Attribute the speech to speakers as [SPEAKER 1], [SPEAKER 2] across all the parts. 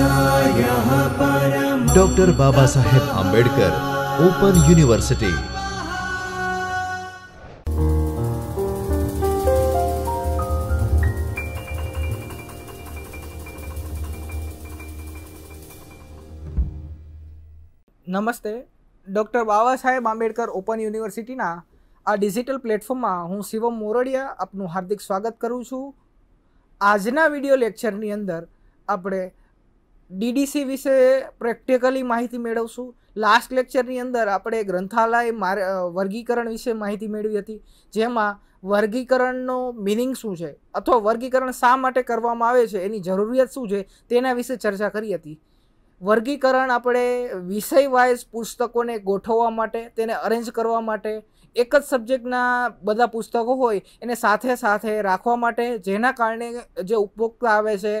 [SPEAKER 1] આ યહ પરમ doctor Baba Saheb Ambedkar open university નમસ્તે doctor Baba Saheb Ambedkar open university ના આ ડિજિટલ પ્લેટફોર્મ માં હું शिवम મોરડિયા આપનું હાર્દિક સ્વાગત કરું છું આજ ના વિડિયો લેક્ચર ની અંદર આપણે डीडीसी વિષયે પ્રેક્ટિકલી માહિતી મેળવશું. લાસ્ટ લેક્ચરની અંદર આપણે ગ્રંથાલય વર્ગીકરણ વિશે માહિતી મેળવી હતી. જેમાં વર્ગીકરણનો मीनिंग શું છે? અથવા વર્ગીકરણ શા માટે કરવામાં આવે છે? એની જરૂરિયાત શું છે? તેના વિશે ચર્ચા કરી હતી. વર્ગીકરણ આપણે વિષય વાયસ પુસ્તકોને ગોઠવવા માટે, તેને ઓરેન્જ કરવા માટે એક જ સબ્જેક્ટના બધા પુસ્તકો હોય એને સાથે સાથે રાખવા માટે જેના કારણે જે ઉપભોક્તા આવે છે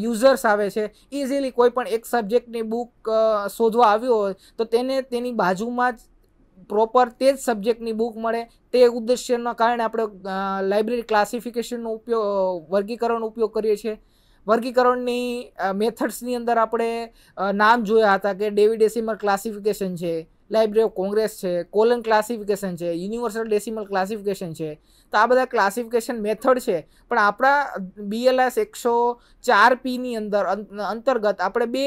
[SPEAKER 1] યુઝર્સ આવે છે ઈઝીલી કોઈ પણ એક સબ્જેક્ટ ની બુક શોધવા આવ્યો તો તેને તેની બાજુમાં જ પ્રોપર તેજ સબ્જેક્ટ ની બુક મળે તે ઉદ્દેશ્યના કારણે આપણે લાઈબ્રેરી ક્લાસિફિકેશન નો ઉપયોગ વર્ગીકરણ નો ઉપયોગ કરીએ છે વર્ગીકરણ ની મેથડ્સ ની અંદર આપણે નામ જોયા હતા કે ડેવિડ ડેસિમેલ ક્લાસિફિકેશન છે लाइब्रेरी ऑफ कांग्रेस છે કોલન ક્લાસિફિકેશન છે યુનિવર્સલ ડેસીમલ ક્લાસિફિકેશન છે તો આ બધે ક્લાસિફિકેશન મેથડ છે પણ આપડા BLS 104P ની અંદર અંતર્ગત આપણે બે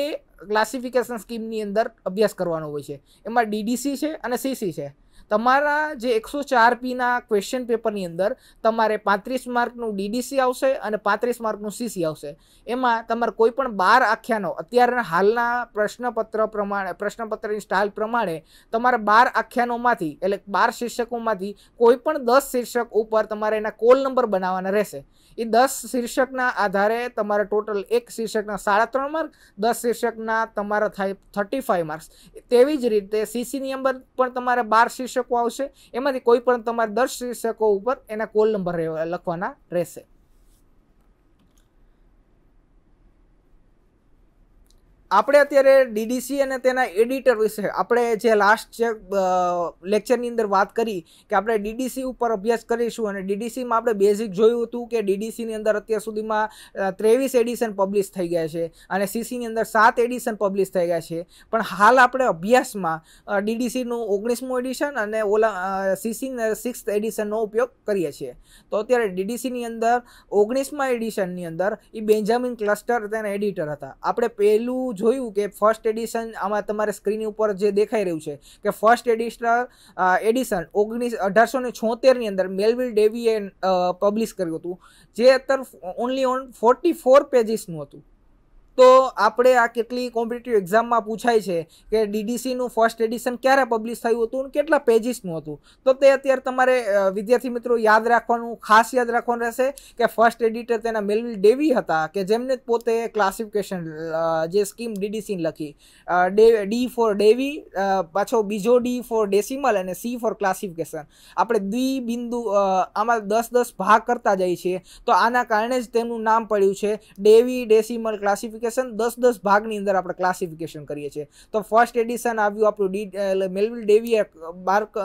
[SPEAKER 1] ક્લાસિફિકેશન સ્કીમ ની અંદર અભ્યાસ કરવાનો હોય છે એમાં DDC છે અને CC છે તમારા જે એકસો ચાર પીના ક્વેશ્ચન પેપરની અંદર તમારે પાંત્રીસ માર્કનું ડીડીસી આવશે અને પાંત્રીસ માર્કનું સીસી આવશે એમાં તમારે કોઈ પણ બાર આખ્યાનો અત્યારના હાલના પ્રશ્નપત્ર પ્રમાણે પ્રશ્નપત્રની સ્ટાઇલ પ્રમાણે તમારે બાર આખ્યાનોમાંથી એટલે બાર શીર્ષકોમાંથી કોઈ પણ દસ શીર્ષક ઉપર તમારે એના કોલ નંબર બનાવવાના રહેશે એ દસ શીર્ષકના આધારે તમારે ટોટલ એક શીર્ષકના સાડા ત્રણ માર્ક દસ શીર્ષકના તમારા થાય થર્ટી ફાઇવ માર્ક્સ તેવી જ રીતે સીસીની અંદર પણ તમારે બાર શીર્ષકો આવશે એમાંથી કોઈ પણ તમારે દસ શીર્ષકો ઉપર એના કોલ નંબર લખવાના રહેશે આપણે અત્યારે DDC અને તેના એડિટર વિશે આપણે જે લાસ્ટ ચેક લેક્ચરની અંદર વાત કરી કે આપણે DDC ઉપર અભ્યાસ કરીશું અને DDC માં આપણે બેઝિક જોયું હતું કે DDC ની અંદર અત્યાર સુધીમાં 23 એડિશન પબ્લિશ થઈ ગયે છે અને CC ની અંદર 7 એડિશન પબ્લિશ થઈ ગયે છે પણ હાલ આપણે અભ્યાસમાં DDC નું 19 મો એડિશન અને CC નું 6th એડિશન નો ઉપયોગ કરીએ છીએ તો અત્યારે DDC ની અંદર 19 માં એડિશન ની અંદર ઈ બેન્જામિન ક્લસ્ટર તેમ એડિટર હતા આપણે પહેલું કહ્યું કે ફર્સ્ટ એડિશન આમાં તમારા સ્ક્રીન ઉપર જે દેખાઈ રહ્યું છે કે ફર્સ્ટ એડિશન એડિશન 19 1876 ની અંદર મેલવિલ ડેવી એ પબ્લિશ કર્યું હતું જે તરફ ઓન્લી ઓન 44 પેજીસ નું હતું તો આપણે આ કેટલી કોમ્પિટિટિવ एग्जाम માં પૂછાઈ છે કે डीडीસી નું ફર્સ્ટ એડિશન ક્યારે પબ્લિશ થયેલું હતું અને કેટલા પેજીસ નું હતું તો તે અત્યારે તમારે વિદ્યાર્થી મિત્રો યાદ રાખવાનું ખાસ યાદ રાખવાનું રહેશે કે ફર્સ્ટ એડિટર તેના મેલવિલ ડેવી હતા કે જેમને પોતે ક્લાસિફિકેશન જે સ્કીમ डीडीસી લખી ડે ડી ફોર ડેવી પાછો બીજો ડી ફોર ડેસીમલ અને સી ફોર ક્લાસિફિકેશન આપણે દ્વિબિંદુ આમાં 10 10 ભાગ કરતા જાય છે તો આના કારણે જ તેમનું નામ પડ્યું છે ડેવી ડેસીમલ ક્લાસિફિક કેસન 10 10 ભાગ ની અંદર આપણે ક્લાસિફિકેશન કરીએ છે તો ફર્સ્ટ એડિશન આવ્યું આપણો મેલવિલ ડેવીએ બાર્ક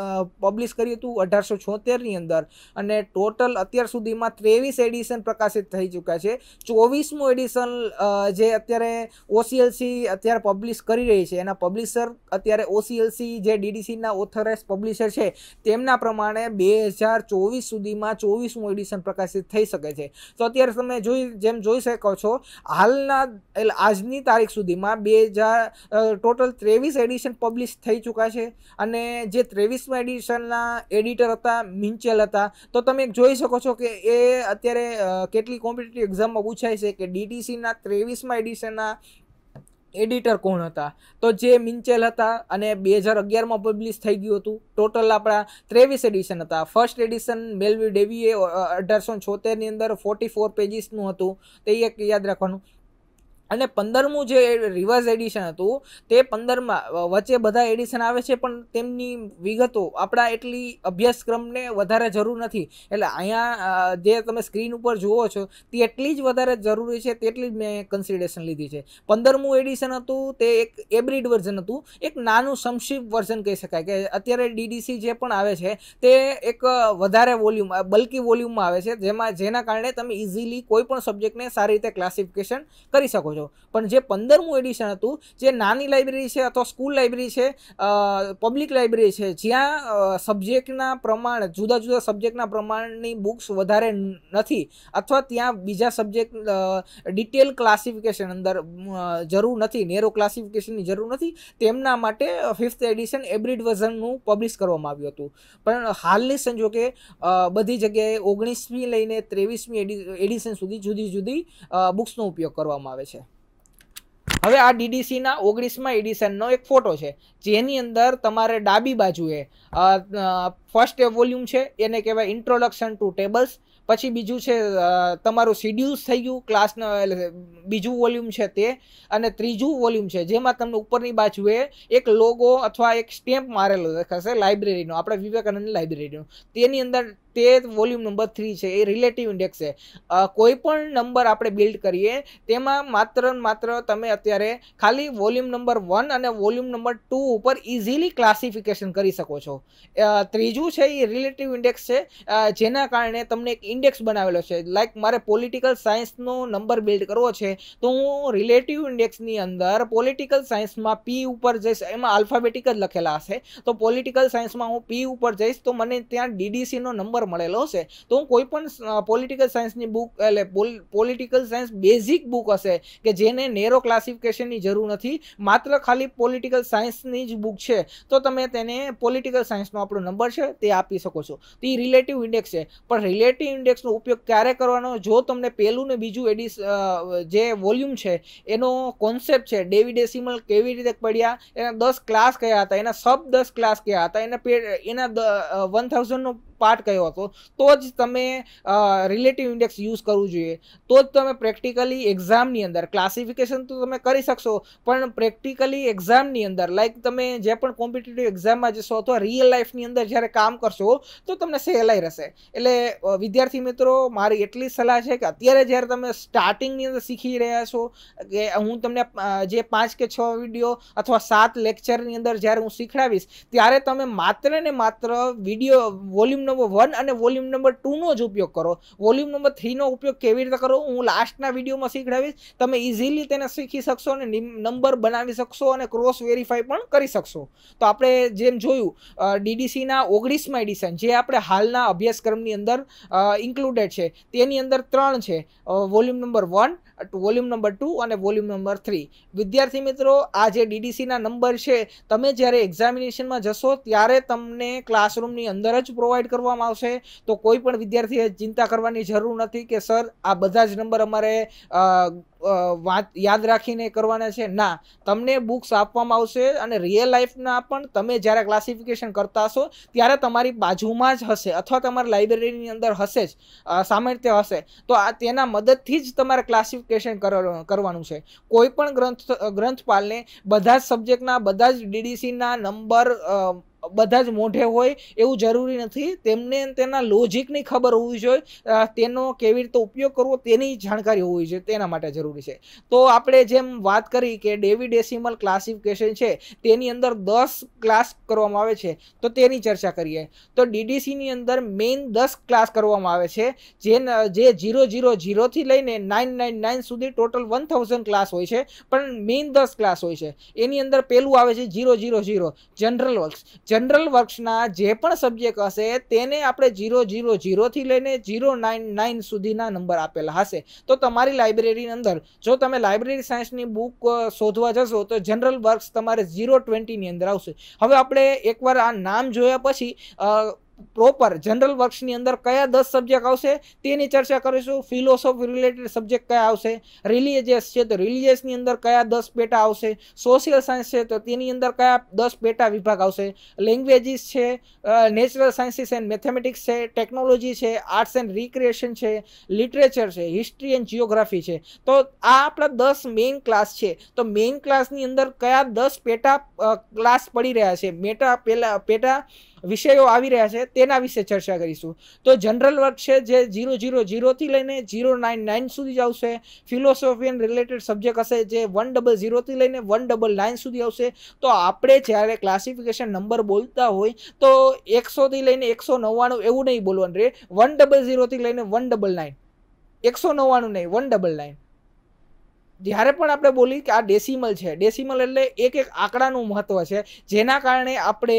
[SPEAKER 1] પબ્લિશ કરી હતું 1876 ની અંદર અને ટોટલ અત્યાર સુધીમાં 23 એડિશન પ્રકાશિત થઈ ચૂક્યા છે 24 મો એડિશન જે અત્યારે OCLC અત્યારે પબ્લિશ કરી રહી છે એના પબ્લિશર અત્યારે OCLC જે DDC ના ઓથોરાઇઝ પબ્લિશર છે તેમના પ્રમાણે 2024 સુધીમાં 24 મો એડિશન પ્રકાશિત થઈ શકે છે તો અત્યારે સમય જોઈ જેમ જોઈ શકો છો હાલના અલ આજની તારીખ સુધીમાં 2000 ટોટલ 23 એડિશન પબ્લિશ થઈ ચુકા છે અને જે 23મા એડિશનના એડિટર હતા મિન્ચેલ હતા તો તમે જોઈ શકો છો કે એ અત્યારે કેટલી કોમ્પિટિટિવ એક્ઝામમાં પૂછાય છે કે DTC ના 23મા એડિશનના એડિટર કોણ હતા તો જે મિન્ચેલ હતા અને 2011 માં પબ્લિશ થઈ ગયું હતું ટોટલ આપડા 23 એડિશન હતા ફર્સ્ટ એડિશન મેલવી ડેવી એ 1876 ની અંદર 44 પેજીસ નું હતું તો એક યાદ રાખવાનું અને 15મો જે રિવર્સ એડિશન હતું તે 15 માં વચે બધા એડિશન આવે છે પણ તેમની વિગતો આપડા એટલી અભ્યાસક્રમને વધારે જરૂર નથી એટલે અહિયાં જે તમે સ્ક્રીન ઉપર જુઓ છો તે એટલી જ વધારે જરૂરી છે તેટલી જ મે કન્સિડરેશન લીધી છે 15મો એડિશન હતું તે એક એબ્રિડ વર્ઝન હતું એક નાનું સંક્ષિપ્ત વર્ઝન કહી શકાય કે અત્યારે डीडीસી જે પણ આવે છે તે એક વધારે વોલ્યુમ બલકી વોલ્યુમમાં આવે છે જેમાં જેના કારણે તમે ઈઝીલી કોઈ પણ સબ્જેક્ટને સારી રીતે ક્લાસિફિકેશન કરી શકો પણ જે 15મો એડિશન હતું જે નાની લાઇબ્રેરી છે અથવા સ્કૂલ લાઇબ્રેરી છે પબ્લિક લાઇબ્રેરી છે જ્યાં સબ્જેક્ટના પ્રમાણ જુદા જુદા સબ્જેક્ટના પ્રમાણની બુક્સ વધારે નથી અથવા ત્યાં બીજા સબ્જેક્ટ ડીટેલ ક્લાસિફિકેશન અંદર જરૂર નથી નેરો ક્લાસિફિકેશનની જરૂર નથી તેના માટે ફિફ્થ એડિશન એબ્રિડ वर्जन નું પબ્લિશ કરવામાં આવ્યું હતું પણ હાલલે સંજોગે બધી જગ્યાએ 19મી લઈને 23મી એડિશન સુધી જુદી જુદી જુદી બુક્સનો ઉપયોગ કરવામાં આવે છે હવે આ ડીડીસીના ઓગણીસમાં એડિશનનો એક ફોટો છે જેની અંદર તમારે ડાબી બાજુએ ફર્સ્ટ વોલ્યુમ છે એને કહેવાય ઇન્ટ્રોડક્શન ટુ ટેબલ્સ પછી બીજું છે તમારું શિડ્યુલ્સ થઈ ગયું ક્લાસનો બીજું વોલ્યુમ છે તે અને ત્રીજું વોલ્યુમ છે જેમાં તમને ઉપરની બાજુએ એક લોગો અથવા એક સ્ટેમ્પ મારેલો દેખાશે લાઇબ્રેરીનો આપણે વિવેકાનંદ લાઇબ્રેરીનો તેની અંદર તે વોલ્યુમ નંબર થ્રી છે એ રિલેટિવ ઇન્ડેક્સ છે કોઈ પણ નંબર આપણે બિલ્ડ કરીએ તેમાં માત્ર માત્ર તમે અત્યારે ખાલી વોલ્યુમ નંબર વન અને વોલ્યુમ નંબર ટુ ઉપર ઇઝીલી ક્લાસિફિકેશન કરી શકો છો ત્રીજું છે એ રિલેટિવ ઇન્ડેક્સ છે જેના કારણે તમને એક ઇન્ડેક્સ બનાવેલો છે લાઈક મારે પોલિટિકલ સાયન્સનો નંબર બિલ્ડ કરવો છે તો હું રિલેટિવ ઇન્ડેક્સની અંદર પોલિટિકલ સાયન્સમાં પી ઉપર જઈશ એમાં આલ્ફાબેટિક જ લખેલા હશે તો પોલિટિકલ સાયન્સમાં હું પી ઉપર જઈશ તો મને ત્યાં ડીડીસીનો નંબર મળેલો હશે તો કોઈ પણ પોલિટિકલ સાયન્સ ની બુક એટલે પોલ પોલિટિકલ સાયન્સ બેઝિક બુક હશે કે જેને નેરો ક્લાસિફિકેશન ની જરૂર નથી માત્ર ખાલી પોલિટિકલ સાયન્સ ની જ બુક છે તો તમે તેને પોલિટિકલ સાયન્સ માં આપણો નંબર છે તે આપી શકો છો તે રિલેટિવ ઇન્ડેક્સ છે પણ રિલેટિવ ઇન્ડેક્સ નો ઉપયોગ ક્યારે કરવાનો જો તમને પેલું ને બીજું એડિશન જે વોલ્યુમ છે એનો કોન્સેપ્ટ છે ડેવિડ ડેસીમલ કેવી રીતે પડ્યા એના 10 ક્લાસ કે આતા એના સબ 10 ક્લાસ કે આતા એના એના 1000 નો પાર્ટ કયો હશો તો જ તમે રિલેટિવ ઇન્ડેક્સ યુઝ કરવું જોઈએ તો જ તમે પ્રેક્ટિકલી એક્ઝામની અંદર ક્લાસિફિકેશન તો તમે કરી શકશો પણ પ્રેક્ટિકલી એક્ઝામની અંદર લાઈક તમે જે પણ કોમ્પિટિટિવ એક્ઝામમાં જશો અથવા રિયલ લાઈફની અંદર જ્યારે કામ કરશો તો તમને સહેલાઈ રહેશે એટલે વિદ્યાર્થી મિત્રો મારી એટલી સલાહ છે કે અત્યારે જ્યારે તમે સ્ટાર્ટિંગની અંદર શીખી રહ્યા છો કે હું તમને જે પાંચ કે છ વિડીયો અથવા સાત લેક્ચરની અંદર જ્યારે હું શીખડાવીશ ત્યારે તમે માત્ર ને માત્ર વિડીયો વોલ્યુમ નંબર વન અને વોલ્યુમ નંબર ટુનો જ ઉપયોગ કરો વોલ્યુમ નંબર થ્રીનો ઉપયોગ કેવી રીતે કરો હું લાસ્ટના વિડીયોમાં શીખડાવીશ તમે ઇઝીલી તેને શીખી શકશો અને નંબર બનાવી શકશો અને ક્રોસ વેરીફાઈ પણ કરી શકશો તો આપણે જેમ જોયું ડીડીસીના ઓગણીસમાં એડિશન જે આપણે હાલના અભ્યાસક્રમની અંદર ઇન્ક્લુડેડ છે તેની અંદર ત્રણ છે volume number one volume number two અને વોલ્યુમ નંબર થ્રી વિદ્યાર્થી મિત્રો આ જે ડીડીસીના નંબર છે તમે જ્યારે એક્ઝામિનેશનમાં જશો ત્યારે તમને ક્લાસરૂમની અંદર જ પ્રોવાઈડ કરવામાં આવશે તો કોઈ પણ વિદ્યાર્થીએ ચિંતા કરવાની જરૂર નથી કે સર આ બધા જ નંબર અમારે વાત યાદ રાખીને કરવાના છે ના તમને બુક્સ આપવામાં આવશે અને real life માં પણ તમે જેરા ક્લાસિફિકેશન કરતા છો ત્યારે તમારી બાજુમાં જ હશે અથવા તમારા લાઇબ્રેરીની અંદર હશે જ સામ્યતા હશે તો આ તેના મદદથી જ તમારે ક્લાસિફિકેશન કરવાનો છે કોઈ પણ ગ્રંથ ગ્રંથ પાલે બધા સબ્જેક્ટના બધા જ डीडीસી ના નંબર બધા જ મોઢે હોય એવું જરૂરી નથી તેમને તેના લોજિકની ખબર હોવી જોઈએ તેનો કેવી રીતે ઉપયોગ કરવો તેની જાણકારી હોવી જોઈએ તેના માટે જરૂરી છે તો આપણે જેમ વાત કરી કે ડેવી ડેસિમલ ક્લાસિફિકેશન છે તેની અંદર દસ ક્લાસ કરવામાં આવે છે તો તેની ચર્ચા કરીએ તો ડીડીસીની અંદર મેઇન દસ ક્લાસ કરવામાં આવે છે જે જીરો જીરો જીરોથી લઈને નાઇન નાઇન નાઇન સુધી ટોટલ વન થાઉઝન્ડ ક્લાસ હોય છે પણ મેઇન દસ ક્લાસ હોય છે એની અંદર પહેલું આવે છે zero zero zero general works general વર્ક્સના જે પણ સબ્જેક્ટ હશે તેને આપણે જીરો જીરો જીરોથી લઈને જીરો નાઇન નાઇન સુધીના નંબર આપેલા હશે તો તમારી લાઇબ્રેરીની અંદર જો તમે લાઇબ્રેરી સાયન્સની બુક શોધવા જશો તો જનરલ વર્ક્સ તમારે ઝીરો ટ્વેન્ટીની અંદર આવશે હવે આપણે એકવાર આ નામ જોયા પછી પ્રોપર જનરલ વર્ક્સ ની અંદર કયા 10 સબ્જેક્ટ આવશે તેની ચર્ચા કરીશું ફિલોસોફી રિલેટેડ સબ્જેક્ટ કયા આવશે રિલીજીયસ છે ધ રિલીજીયસ ની અંદર કયા 10 પેટા આવશે સોશિયલ સાયન્સ છે તો તેની અંદર કયા 10 પેટા વિભાગ આવશે લેંગ્વેજીસ છે નેચરલ સાયન્સીસ છે મેથેમેટિક્સ છે ટેકનોલોજી છે આર્ટસ એન્ડ રીક્રિએશન છે લિટરેચર છે હિસ્ટરી એન્ડ જીયોગ્રાફી છે તો આ આપણા 10 મેઈન ક્લાસ છે તો મેઈન ક્લાસ ની અંદર કયા 10 પેટા ક્લાસ પડી રહ્યા છે મેટા પેલો પેટા વિષયો આવી રહ્યા છે તેના વિશે ચર્ચા કરીશ તો જનરલ વર્ક છે જે 000 થી લઈને 099 સુધી જ આવશે ફિલોસોફી એન્ડ રિલેટેડ સબ્જેક્ટ હશે જે 100 થી લઈને 199 સુધી આવશે તો આપણે જ્યારે ક્લાસિફિકેશન નંબર બોલતા હોય તો 100 થી લઈને 199 એવું નહી બોલવા રે 100 થી લઈને 199 199 નહીં 199 જ્યારે પણ આપણે બોલીએ કે આ ડેસિમલ છે ડેસિમલ એટલે એક એક આંકડાનું મહત્ત્વ છે જેના કારણે આપણે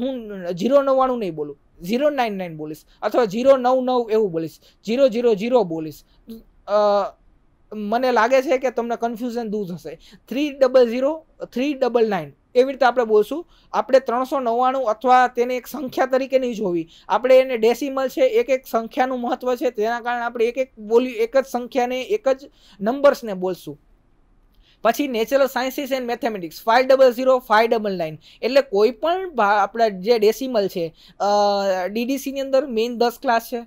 [SPEAKER 1] હું જીરો નવ્વાણું નહીં બોલું ઝીરો નાઇન નાઇન બોલીશ અથવા ઝીરો નવ નવ એવું બોલીશ ઝીરો ઝીરો ઝીરો બોલીશ મને લાગે છે કે તમને કન્ફ્યુઝન દૂર થશે three double zero three double nine એવી રીતે આપણે બોલશું આપણે 399 अथवा તેને એક સંખ્યા તરીકેની જોવી આપણે એને ડેસીમલ છે એક એક સંખ્યાનું મહત્વ છે તેના કારણે આપણે એક એક બોલી એક જ સંખ્યાને એક જ નંબર્સને બોલશું પછી નેચરલ સાયન્સીસ એન્ડ મેથેમેટિક્સ 50059 એટલે કોઈ પણ આપણું જે ડેસીમલ છે ડીડીસી ની અંદર મેઈન 10 ક્લાસ છે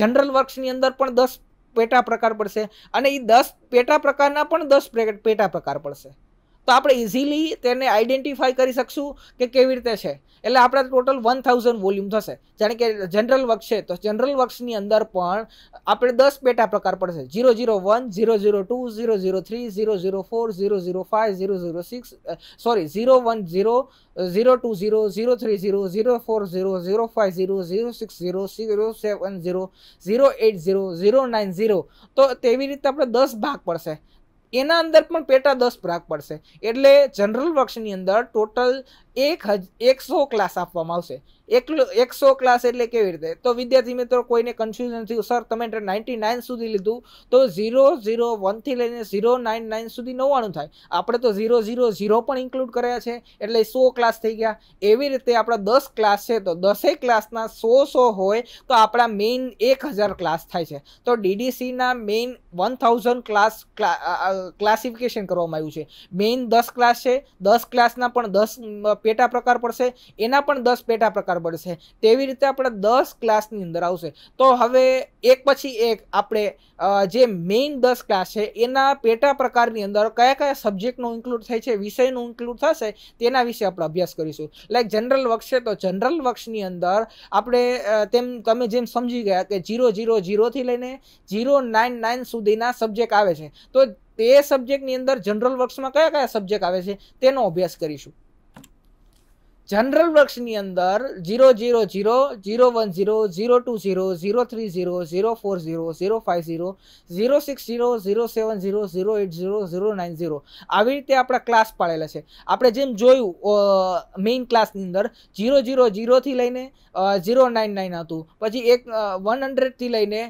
[SPEAKER 1] જનરલ વર્ક્સ ની અંદર પણ 10 પેટા પ્રકાર પડશે અને ઈ 10 પેટા પ્રકારના પણ 10 બ્રેકેટ પેટા પ્રકાર પડશે તો આપણે ઇઝીલી તેને આઈડેન્ટિફાઈ કરી શકશું કે કેવી રીતે છે એટલે આપણે ટોટલ વન થાઉઝન્ડ વોલ્યુમ થશે જાણે કે જનરલ વર્ક છે તો જનરલ વર્કની અંદર પણ આપણે દસ પેટા પ્રકાર પડશે zero zero one zero zero two zero zero three zero zero four zero zero five zero zero six sorry zero one zero zero two zero zero three zero zero four zero zero five zero zero six zero zero seven zero zero eight zero zero nine zero તો તેવી રીતે આપણે દસ ભાગ પડશે એના અંદર પણ પેટા દસ ભાગ પડશે એટલે જનરલ વર્ક્સની અંદર ટોટલ એક હજ એકસો ક્લાસ આપવામાં આવશે એકલો એકસો ક્લાસ એટલે કેવી રીતે તો વિદ્યાર્થી મિત્રો કોઈને કન્ફ્યુઝન થયું સર તમે નાઇન્ટી નાઇન સુધી લીધું તો ઝીરો ઝીરો વનથી લઈને ઝીરો નાઇન નાઇન સુધી નવ્વાણું થાય આપણે તો ઝીરો ઝીરો ઝીરો પણ ઇન્ક્લુડ કર્યા છે એટલે સો ક્લાસ થઈ ગયા એવી રીતે આપણા દસ ક્લાસ છે તો દસે ક્લાસના સો સો હોય તો આપણા મેઇન એક હજાર ક્લાસ થાય છે તો ડીડીસીના main one thousand class classification કરવામાં આવ્યું છે મેઇન દસ ક્લાસ છે દસ ક્લાસના પણ દસ પેટા પ્રકાર પડશે એના પણ દસ પેટા પ્રકાર પડશે તેવી રીતે આપણે દસ ક્લાસની અંદર આવશે તો હવે એક પછી એક આપણે જે મેઇન દસ ક્લાસ છે એના પેટા પ્રકારની અંદર કયા કયા સબ્જેક્ટનું ઇન્ક્લુડ થાય છે વિષયનું ઇન્ક્લુડ થશે તેના વિશે આપણે અભ્યાસ કરીશું લાઈક જનરલ વર્ક્સ છે તો જનરલ વર્ક્સની અંદર આપણે તેમ તમે જેમ સમજી ગયા કે જીરો જીરો જીરોથી લઈને જીરો નાઇન નાઇન સુધીના સબ્જેક્ટ આવે છે તો તે સબ્જેક્ટની અંદર જનરલ વર્ક્સમાં કયા કયા સબ્જેક્ટ આવે છે તેનો અભ્યાસ કરીશું જનરલ બક્ષની અંદર zero zero zero zero one zero zero two zero zero three zero zero four zero zero five zero zero six zero zero seven zero zero eight zero zero nine zero આવી રીતે આપણા class પાડેલા છે આપણે જેમ જોયું main ક્લાસની અંદર ઝીરો ઝીરો ઝીરોથી લઈને ઝીરો નાઇન નાઇન હતું પછી એક વન હંડ્રેડથી લઈને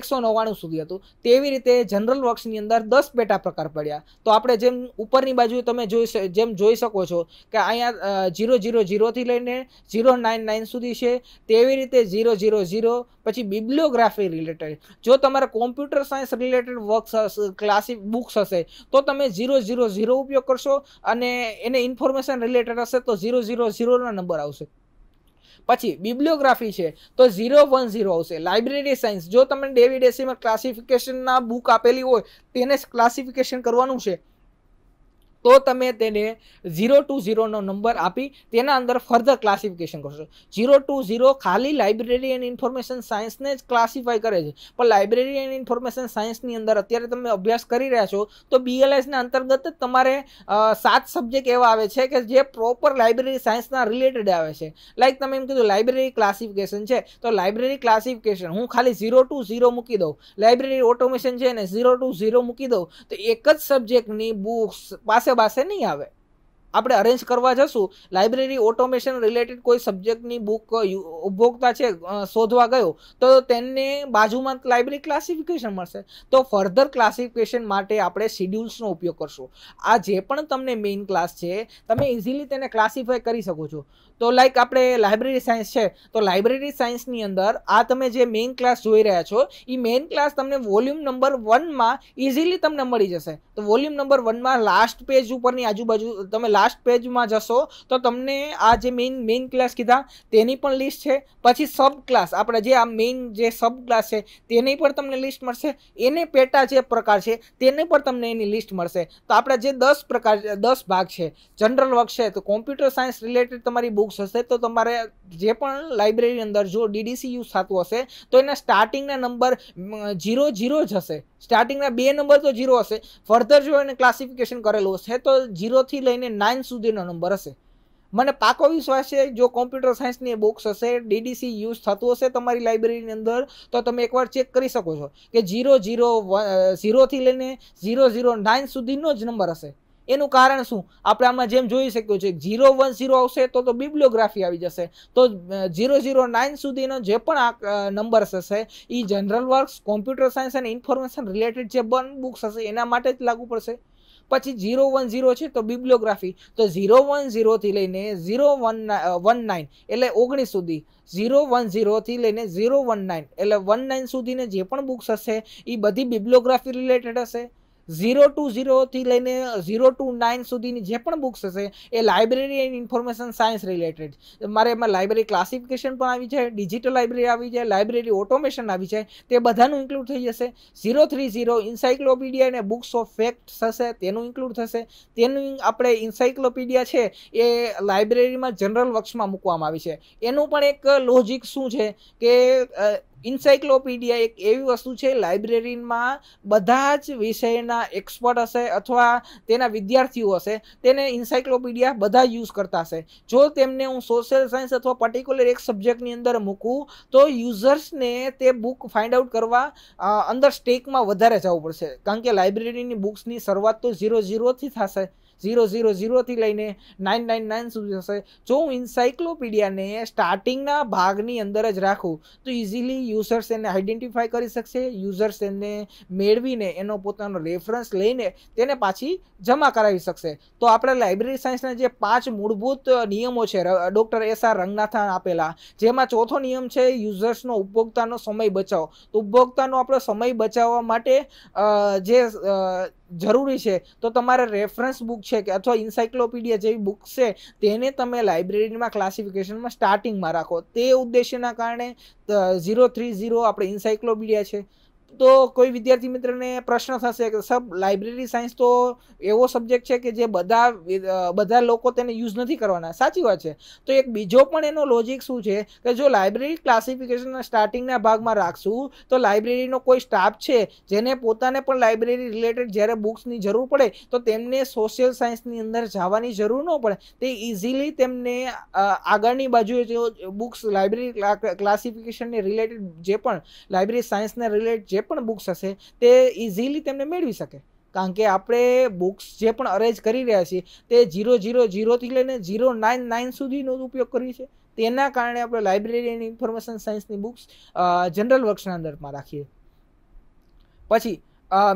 [SPEAKER 1] એકસો નવ્વાણું સુધી હતું તેવી રીતે જનરલ વર્ક્સની અંદર દસ પેટા પ્રકાર પડ્યા તો આપણે જેમ ઉપરની બાજુ તમે જોઈ જેમ જોઈ શકો છો કે અહીંયા ઝીરો ઝીરો 0 થી લઈને 099 સુધી છે તે રીતે 000 પછી બિબ્લિઓગ્રાફી રિલેટેડ જો તમારા computer science related works classic books હશે તો તમે 000 ઉપયોગ કરશો અને એને ઇન્ફોર્મેશન રિલેટેડ હશે તો 000 ના નંબર આવશે પછી બિબ્લિઓગ્રાફી છે તો 010 આવશે લાઇબ્રેરી સાયન્સ જો તમને ડેવિડ ડેસી માં ક્લાસિફિકેશન ના બુક આપેલી હોય તેને ક્લાસિફિકેશન કરવાનું છે તો તમે તેને ઝીરો ટુ ઝીરોનો નંબર આપી તેના અંદર ફર્ધર ક્લાસિફિકેશન કરશો ઝીરો ટુ ઝીરો ખાલી લાઇબ્રેરી એન્ડ ઇન્ફોર્મેશન સાયન્સને જ ક્લાસિફાય કરે છે પણ લાઇબ્રેરી એન્ડ ઇન્ફોર્મેશન સાયન્સની અંદર અત્યારે તમે અભ્યાસ કરી રહ્યા છો તો બીએલએસના અંતર્ગત તમારે સાત સબ્જેક્ટ એવા આવે છે કે જે પ્રોપર લાઇબ્રેરી સાયન્સના રિલેટેડ આવે છે લાઈક તમે એમ કીધું લાઇબ્રેરી ક્લાસિફિકેશન છે તો લાઇબ્રેરી ક્લાસિફિકેશન હું ખાલી ઝીરો ટુ ઝીરો મૂકી દઉં લાઇબ્રેરી ઓટોમેશન છે ને ઝીરો ટુ ઝીરો મૂકી દઉં તો એક જ સબ્જેક્ટની બુક્સ પાસે दबा नहीं आवे આપણે અરેન્જ કરવા જશું લાઈબ્રેરી ઓટોમેશન રિલેટેડ કોઈ સબ્જેક્ટ ની બુક ઉભોગતા છે શોધવા ગયો તો તેના बाजूમાં લાઈબ્રેરી ક્લાસિફિકેશન મળશે તો ફર્ધર ક્લાસિફિકેશન માટે આપણે શેડ્યુલ્સ નો ઉપયોગ કરશું આ જે પણ તમને મેઈન ક્લાસ છે તમે ઈઝીલી તેને ક્લાસિફાઈ કરી શકો છો તો લાઈક આપણે લાઈબ્રેરી સાયન્સ છે તો લાઈબ્રેરી સાયન્સ ની અંદર આ તમે જે મેઈન ક્લાસ જોઈ રહ્યા છો ઈ મેઈન ક્લાસ તમને વોલ્યુમ નંબર 1 માં ઈઝીલી તમને મળી જશે તો વોલ્યુમ નંબર 1 માં લાસ્ટ પેજ ઉપર ની આજુબાજુ તમને લાસ્ટ પેજ માં જશો તો તમને આ જે મેઈન મેઈન ક્લાસ કીધા તેની પણ લિસ્ટ છે પછી સબ ક્લાસ આપડે જે આ મેઈન જે સબ ક્લાસ છે તેની પર તમને લિસ્ટ મળશે એને પેટા જે પ્રકાર છે તેની પર તમને એની લિસ્ટ મળશે તો આપડે જે 10 પ્રકાર 10 ભાગ છે જનરલ વર્ક છે તો કમ્પ્યુટર સાયન્સ રિલેટેડ તમારી બુક્સ હશે તો તમારે જે પણ લાઈબ્રેરી અંદર જો डीडीસી યુ સાતવો હશે તો એના સ્ટાર્ટિંગ ના નંબર 00 જ હશે સ્ટાર્ટિંગના બે નંબર તો ઝીરો હશે ફર્ધર જો એને ક્લાસિફિકેશન કરેલું હશે તો ઝીરોથી લઈને નાઇન સુધીનો નંબર હશે મને પાકો વિશ્વાસ છે જો કોમ્પ્યુટર સાયન્સની બુક્સ હશે ડીડીસી યુઝ થતું હશે તમારી લાઇબ્રેરીની અંદર તો તમે એકવાર ચેક કરી શકો છો કે ઝીરો ઝીરો ઝીરોથી લઈને ઝીરો ઝીરો નાઇન સુધીનો જ નંબર હશે એનું કારણ શું આપણે આમાં જેમ જોઈ શક્યો છે 010 આવશે તો તો બિબليو グラ ફી આવી જશે તો 009 સુધીનો જે પણ નંબર્સ હશે ઈ general works computer science and information related જે બન બુક્સ હશે એના માટે જ લાગુ પડશે પછી 010 છે તો બિબليو グラ ફી તો 010 થી લઈને 0119 એટલે 19 સુધી 010 થી લઈને 019 એટલે 19 સુધીને જે પણ બુક્સ હશે ઈ બધી બિબليو グラ ફી રિલેટેડ હશે ઝીરો ટુ ઝીરોથી લઈને ઝીરો ટુ નાઇન સુધીની જે પણ બુક્સ હશે એ library and information science related મારે એમાં લાઇબ્રેરી ક્લાસિફિકેશન પણ આવી છે ડિજિટલ લાઇબ્રેરી આવી જાય લાઇબ્રેરી ઓટોમેશન આવી છે તે બધાનું ઇન્ક્લુડ થઈ જશે ઝીરો થ્રી ઝીરો ઇન્સાયક્લોપીડિયા અને બુક્સ ઓફ ફેક્ટ્સ હશે તેનું ઇન્ક્લુડ થશે તેનું આપણે ઇન્સાયક્લોપીડિયા છે એ લાઇબ્રેરીમાં જનરલ વર્ક્સમાં મૂકવામાં આવી છે એનું પણ એક લોજિક શું છે કે ઇન્સાઇક્લોપીડિયા એક એવી વસ્તુ છે લાઇબ્રેરીમાં બધા જ વિષયના એક્સપર્ટ હશે અથવા તેના વિદ્યાર્થીઓ હશે તેને ઇન્સાઇક્લોપીડિયા બધા યુઝ કરતા હશે જો તેમને હું સોશિયલ સાયન્સ અથવા પર્ટિક્યુલર એક સબ્જેક્ટની અંદર મૂકું તો યુઝર્સને તે બુક ફાઇન્ડ આઉટ કરવા અંદર સ્ટેકમાં વધારે જવું પડશે કારણ કે લાઇબ્રેરીની બુક્સની શરૂઆત તો ઝીરો ઝીરોથી થશે 000 થી લઈને 999 સુધી હશે જો હું encyclopaedia ને સ્ટાર્ટિંગ ના ભાગ ની અંદર જ રાખું તો ઈઝીલી યુઝર્સ એને આઈડેન્ટિફાઈ કરી શકે યુઝર્સ એને મેડવીને એનો પોતાનો રેફરન્સ લઈને તેને પાછી જમા કરાવી શકે તો આપડે લાઈબ્રેરી સાયન્સ ના જે પાંચ મૂળભૂત નિયમો છે ડોક્ટર એસ આર રંગનાથન આપેલા જેમાં ચોથો નિયમ છે યુઝર્સ નો ઉપભોક્તાનો સમય બચાવો તો ઉપભોક્તાનો આપણો સમય બચાવવા માટે જે જરૂરી છે તો તમારે રેફરન્સ બુક છે કે અથવા ઇન્સાયક્લોપીડિયા જેવી બુક છે તેને તમે લાઇબ્રેરીમાં ક્લાસિફિકેશનમાં સ્ટાર્ટિંગમાં રાખો તે ઉદ્દેશ્યના કારણે ઝીરો થ્રી ઝીરો આપણે ઇન્સાયક્લોપીડિયા છે તો કોઈ વિદ્યાર્થી મિત્રને પ્રશ્ન થાશે કે સબ લાઇબ્રેરી સાયન્સ તો એવો સબ્જેક્ટ છે કે જે બધા બધા લોકો તેને યુઝ નથી કરવાના સાચી વાત છે તો એક બીજો પણ એનો લોજિક શું છે કે જો લાઇબ્રેરી ક્લાસિફિકેશનના સ્ટાર્ટિંગના ભાગમાં રાખશું તો લાઇબ્રેરીનો કોઈ સ્ટાફ છે જેને પોતાને પણ લાઇબ્રેરી રિલેટેડ જ્યારે બુક્સની જરૂર પડે તો તેમને સોશિયલ સાયન્સની અંદર જવાની જરૂર ન પડે તે ઈઝીલી તેમને આગળની બાજુએ જે બુક્સ લાઇબ્રેરી ક્લાસિફિકેશનને રિલેટેડ જે પણ લાઇબ્રેરી સાયન્સને રિલેટેડ પણ બુક્સ હશે તે ઈઝીલી તમને મળી શકે કારણ કે આપણે બુક્સ જે પણ અરેજ કરી રહ્યા છીએ તે 000 થી લઈને 099 સુધીનો ઉપયોગ કરી છે તેના કારણે આપણે લાઈબ્રેરી ની ઇન્ફોર્મેશન સાયન્સ ની બુક્સ જનરલ વર્ક્સ ના અંદર માં રાખીએ પછી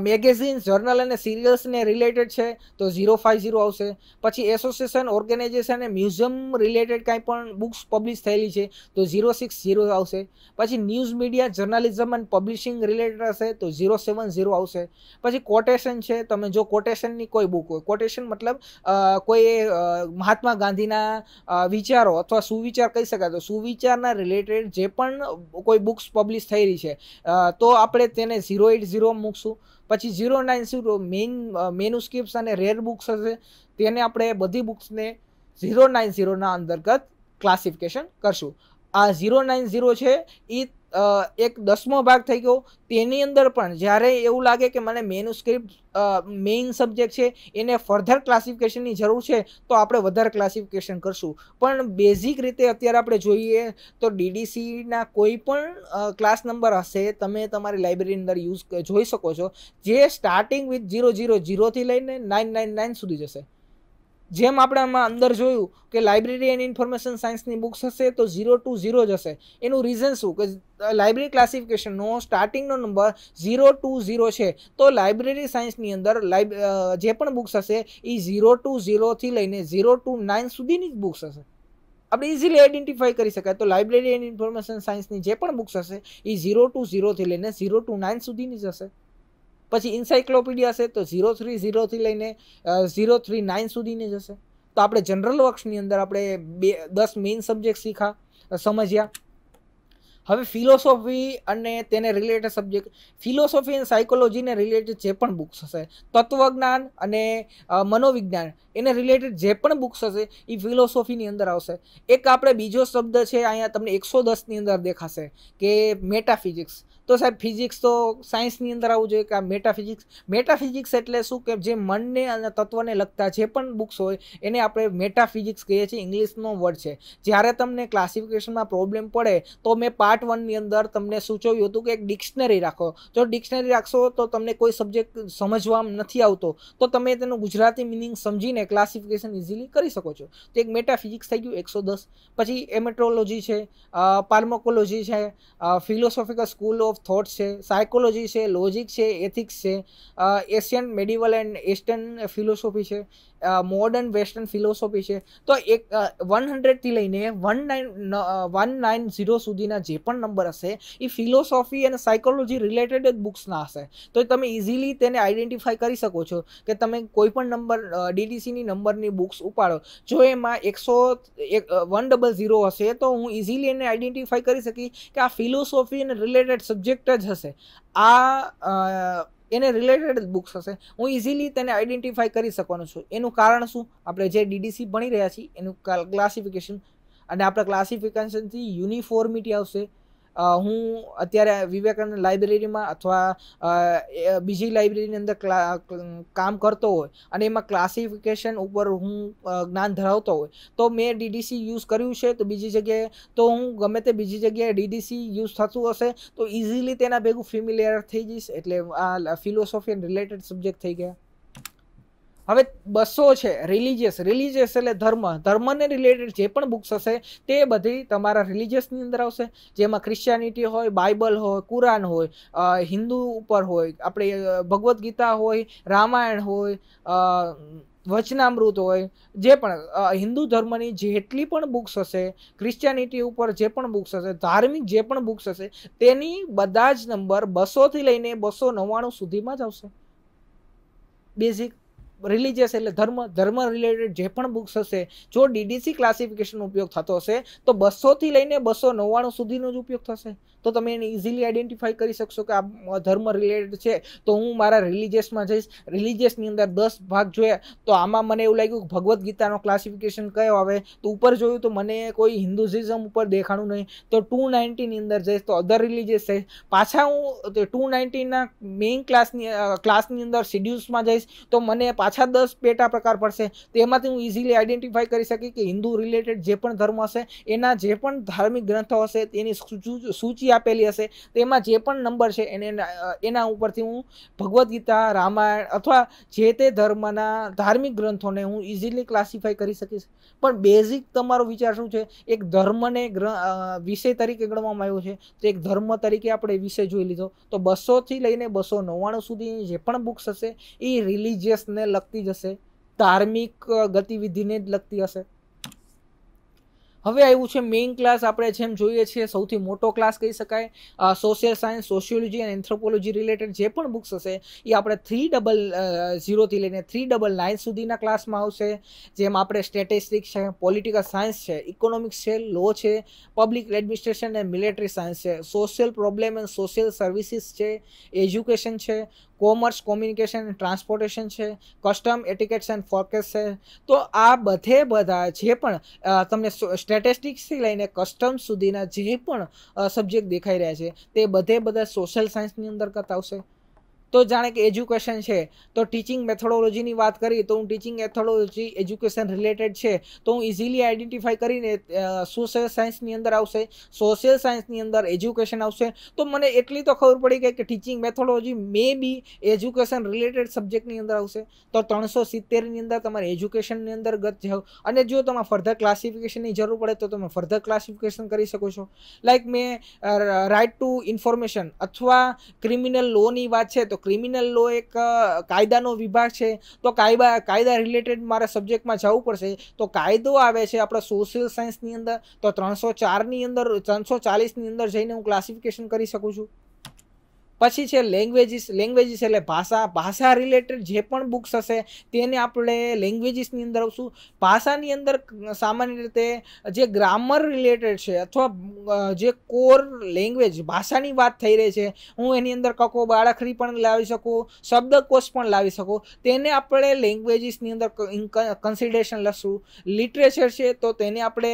[SPEAKER 1] મેગેઝીન જર્નલ અને સિરિયલ્સને રિલેટેડ છે તો ઝીરો ફાઇવ ઝીરો આવશે પછી એસોસિએશન ઓર્ગેનાઇઝેશન અને મ્યુઝિયમ રિલેટેડ કાંઈ પણ બુક્સ પબ્લિશ થયેલી છે તો ઝીરો સિક્સ ઝીરો આવશે પછી ન્યૂઝ મીડિયા જર્નાલિઝમ અને પબ્લિશિંગ રિલેટેડ હશે તો ઝીરો સેવન ઝીરો આવશે પછી કોટેશન છે તમે જો કોટેશનની કોઈ બુક હોય કોટેશન મતલબ કોઈ મહાત્મા ગાંધીના વિચારો અથવા સુવિચાર કહી શકાય તો સુવિચારના રિલેટેડ જે પણ કોઈ બુક્સ પબ્લિશ થયેલી છે તો આપણે તેને ઝીરો એટ ઝીરો મૂકશું પછી zero nine zero manuscripts અને રેર બુક્સ હશે તેને આપણે બધી બુક્સને ઝીરો નાઇન ઝીરોના અંતર્ગત ક્લાસિફિકેશન કરશું આ ઝીરો નાઇન ઝીરો છે એ એક દસમો ભાગ થઈ ગયો તેની અંદર પણ જ્યારે એવું લાગે કે મને મેન્યુસ્ક્રિપ્ટ મેઇન સબ્જેક્ટ છે એને ફર્ધર ક્લાસિફિકેશનની જરૂર છે તો આપણે વધારે ક્લાસિફિકેશન કરશું પણ બેઝિક રીતે અત્યારે આપણે જોઈએ તો ડીડીસીના કોઈ પણ ક્લાસ નંબર હશે તમે તમારી લાઇબ્રેરીની અંદર યુઝ જોઈ શકો છો જે સ્ટાર્ટિંગ વિથ ઝીરો ઝીરો ઝીરોથી લઈને નાઇન નાઇન નાઇન સુધી જશે જેમ આપણે આમાં અંદર જોયું કે લાઇબ્રેરી એન્ડ ઇન્ફોર્મેશન સાયન્સની બુક્સ હશે તો ઝીરો ટુ ઝીરો જ હશે એનું રીઝન શું કે લાઇબ્રેરી ક્લાસિફિકેશનનો સ્ટાર્ટિંગનો નંબર ઝીરો ટુ ઝીરો છે તો લાઇબ્રેરી સાયન્સની અંદર લાઇબ જે પણ બુક્સ હશે એ ઝીરો ટુ ઝીરોથી લઈને ઝીરો ટુ નાઇન સુધીની જ બુક્સ હશે આપણે ઇઝીલી આઈડેન્ટિફાઈ કરી શકાય તો લાઇબ્રેરી એન્ડ ઇન્ફોર્મેશન સાયન્સની જે પણ બુક્સ હશે એ ઝીરો ટુ ઝીરોથી લઈને ઝીરો ટુ નાઇન સુધીની જ હશે પછી ઇન્સાઇક્લોપીડિયા છે તો ઝીરો થ્રી ઝીરોથી લઈને ઝીરો થ્રી નાઇન સુધીની જશે તો આપણે જનરલ વર્ક્સની અંદર આપણે બે દસ મેઇન સબ્જેક્ટ શીખા સમજ્યા હવે ફિલોસોફી અને તેને રિલેટેડ સબ્જેક્ટ ફિલોસોફી એન્ડ સાયકોલોજીને રિલેટેડ જે પણ બુક્સ હશે તત્વજ્ઞાન અને મનોવિજ્ઞાન એને રિલેટેડ જે પણ બુક્સ હશે એ ફિલોસોફીની અંદર આવશે એક આપણે બીજો શબ્દ છે અહીંયા તમને એકસો દસની અંદર દેખાશે કે મેટાફિઝિક્સ તો સાહેબ ફિઝિક્સ તો સાયન્સની અંદર આવવું જોઈએ કે આ મેટાફિઝિક્સ મેટાફિઝિક્સ એટલે શું કે જે મનને અને તત્વને લગતા જે પણ બુક્સ હોય એને આપણે મેટાફિઝિક્સ કહીએ છીએ ઇંગ્લિશનો વર્ડ છે જ્યારે તમને ક્લાસિફિકેશનમાં પ્રોબ્લેમ પડે તો મેં પાર્ટ 1 वन ની અંદર તમને સુચવ્યું હતું કે એક ડિક્શનરી રાખો તો ડિક્શનરી રાખશો તો તમને કોઈ સબ્જેક્ટ સમજવામાં નથી આવતો તો તમે તેનો ગુજરાતી मीनिंग સમજીને ક્લાસિફિકેશન ઈઝીલી કરી શકો છો તો એક મેટાફિઝિક્સ થઈ ગયું 110 પછી મેટરોલોજી છે આ фармаકોલોજી છે ફિલોસોફિકલ સ્કૂલ ઓફ થોટ્સ છે સાયકોલોજી છે લોજિક છે એથિક્સ છે Asian medieval and eastern philosophy છે મોડર્ન વેસ્ટર્ન ફિલોસોફી છે તો એક 100 થી લઈને 19 190 સુધીના જે પણ નંબર હશે એ ફિલોસોફી અને સાયકોલોજી રિલેટેડ બુક્સ ના હશે તો તમે ઈઝીલી તેને આઈડેન્ટિફાઈ કરી શકો છો કે તમે કોઈ પણ નંબર ડીટીસી ની નંબર ની બુક્સ ઉપાડો જો એમાં 101 100 હશે તો હું ઈઝીલી એને આઈડેન્ટિફાઈ કરી સકી કે આ ફિલોસોફી ને રિલેટેડ સબ્જેક્ટ જ હશે આ ઇને રિલેટેડ બુક્સ હશે હું ઈઝીલી તેને આઈડેન્ટિફાઈ કરી શકવાનું છું એનું કારણ શું આપણે જે डीडीસી ભણી રહ્યા છીએ એનું ક્લાસિફિકેશન અને આપણા ક્લાસિફિકેશન થી યુનિફોર્મિટી આવશે હું અત્યારે વિવેકાનંદ લાઇબ્રેરીમાં અથવા બીજી લાઇબ્રેરીની અંદર કામ કરતો હોય અને એમાં ક્લાસિફિકેશન ઉપર હું જ્ઞાન ધરાવતો હોય તો મેં ડીડીસી યુઝ કર્યું છે તો બીજી જગ્યાએ તો હું ગમે તે બીજી જગ્યાએ ડીડીસી યુઝ થતું હશે તો ઇઝીલી તેના ભેગું ફિમિલિયર થઈ જઈશ એટલે આ ફિલોસોફી અને રિલેટેડ સબ્જેક્ટ થઈ ગયા અવે 200 છે રિલીજીયસ રિલીજીયસ એટલે ધર્મ ધર્મને રિલેટેડ જે પણ બુક્સ હશે તે બધી તમારા રિલીજીયસ ની અંદર આવશે જેમ કે ક્રિશ્ચિયનિટી હોય બાઇબલ હોય કુરાન હોય હિન્દુ ઉપર હોય આપણે ભગવદ ગીતા હોય રામાયણ હોય વચનામૃત હોય જે પણ હિન્દુ ધર્મને જેટલી પણ બુક્સ હશે ક્રિશ્ચિયનિટી ઉપર જે પણ બુક્સ હશે ધાર્મિક જે પણ બુક્સ હશે તેની બધા જ નંબર 200 થી લઈને 299 સુધીમાં જ આવશે બેઝિક રિલીજીયસ એટલે ધર્મ ધર્મ રિલેટેડ જે પણ બુક્સ હશે જો ડીડીસી ક્લાસિફિકેશનનો ઉપયોગ થતો હશે તો બસોથી લઈને બસો નવ્વાણું સુધીનો જ ઉપયોગ થશે તો તમે ઈઝીલી આઈડેન્ટિફાઈ કરી શકશો કે આ ધર્મ રિલેટેડ છે તો હું મારા રિલીજીયસ માં જઈ રિલીજીયસ ની અંદર 10 ભાગ જોઈએ તો આમાં મને એવું લાગ્યું કે ભગવદ ગીતા નો ક્લાસિફિકેશન ક્યાં આવે તો ઉપર જોયું તો મને કોઈ હિન્દુઇઝમ ઉપર દેખાણું નહી તો 290 ની અંદર જઈ તો અધર રિલીજીયસ છે પાછા હું તો 290 ના મેઈન ક્લાસ ની ક્લાસ ની અંદર શેડ્યુલ્સ માં જઈ તો મને પાછા 10 પેટા પ્રકાર પડશે તેમાંથી હું ઈઝીલી આઈડેન્ટિફાઈ કરી સકી કે હિન્દુ રિલેટેડ જે પણ ધર્મ હશે એના જે પણ ધાર્મિક ગ્રંથો હશે તેની સૂચિ સૂચિ આપેલી હશે તેમાં જે પણ નંબર છે એના ઉપરથી હું ભગવદ ગીતા રામાયણ અથવા જે તે ધર્મના ધાર્મિક ગ્રંથોને હું ઈઝીલી ક્લાસિફાઈ કરી સકીશ પણ બેઝિક તમારો વિચાર શું છે એક ધર્મને વિષય તરીકે ગણવામાં આવ્યો છે તો એક ધર્મ તરીકે આપણે વિષય જોઈ લીધો તો 200 થી લઈને 299 સુધી જે પણ બુક્સ હશે એ રિલીજીયસ ને લક્તિ જશે ધાર્મિક ગતિવિધિને જ લક્તિ હશે અવે આવ્યું છે મેઈન ક્લાસ આપણે જેમ જોઈએ છે સૌથી મોટો ક્લાસ કહી શકાય social science sociology and anthropology related જે પણ બુક્સ હશે એ આપણે 3 डबल 0 થી લઈને 3 डबल 9 સુધીના ક્લાસમાં આવશે જેમ આપણે સ્ટેટિસ્ટિક્સ છે પોલિટિકલ સાયન્સ છે ઇકોનોમિક્સ છે લો છે public administration and military science છે social problem and social services છે એજ્યુકેશન છે કોમર્સ કોમ્યુનિકેશન એન્ડ ટ્રાન્સપોર્ટેશન છે કસ્ટમ એટીકેટસ એન્ડ ફોરકેસ છે તો આ બથે બધા છે પણ તમને સ્ટેટિસ્ટિક્સથી લઈને કસ્ટમ્સ સુધીના જે પણ સબ્જેક્ટ દેખાઈ રહ્યા છે તે બધે બધા સોશિયલ સાયન્સની અંદર કરતા આવશે તો જાણે કે এড્યુકેશન છે તો ટીચિંગ મેથડોલોજી ની વાત કરી તો હું ટીચિંગ એથડોલોજી এড્યુકેશન રિલેટેડ છે તો હું ઈઝીલી આઈડેન્ટિફાઈ કરીને સોશિયલ સાયન્સ ની અંદર આવશે સોશિયલ સાયન્સ ની અંદર এড્યુકેશન આવશે તો મને એકલી તો ખબર પડી કે teaching methodology may be education related subject ની અંદર આવશે તો 370 ની અંદર તમારું এড્યુકેશન ની અંદર ગત છે અને જો તમારે ફર્ધર ક્લાસિફિકેશન ની જરૂર પડે તો તમે ફર્ધર ક્લાસિફિકેશન કરી શકો છો like may right to information અથવા ક્રિમિનલ લો ની વાત છે તો ક્રિમિનલ લો એક કાયદાનો વિભાગ છે તો કાયદા કાયદા રિલેટેડ મારે સબ્જેક્ટમાં જવું પડશે તો કાયદો આવે છે આપણા સોશિયલ સાયન્સની અંદર તો ત્રણસો ચારની અંદર ત્રણસો ચાલીસની અંદર જઈને હું ક્લાસિફિકેશન કરી શકું છું પછી છે લેંગ્વેજીસ લેંગ્વેજીસ એટલે ભાષા ભાષા રિલેટેડ જે પણ બુક્સ હશે તેને આપણે લેંગ્વેજીસ ની અંદર આવશું ભાષા ની અંદર સામાન્ય રીતે જે ગ્રામર રિલેટેડ છે અથવા જે કોર લેંગ્વેજ ભાષા ની વાત થઈ રહી છે હું એની અંદર કકો બાહખરી પણ લાવી શકું શબ્દકોશ પણ લાવી શકું તેને આપણે લેંગ્વેજીસ ની અંદર કન્સોલિડેશન લસુ લિટરેચર છે તો તેને આપણે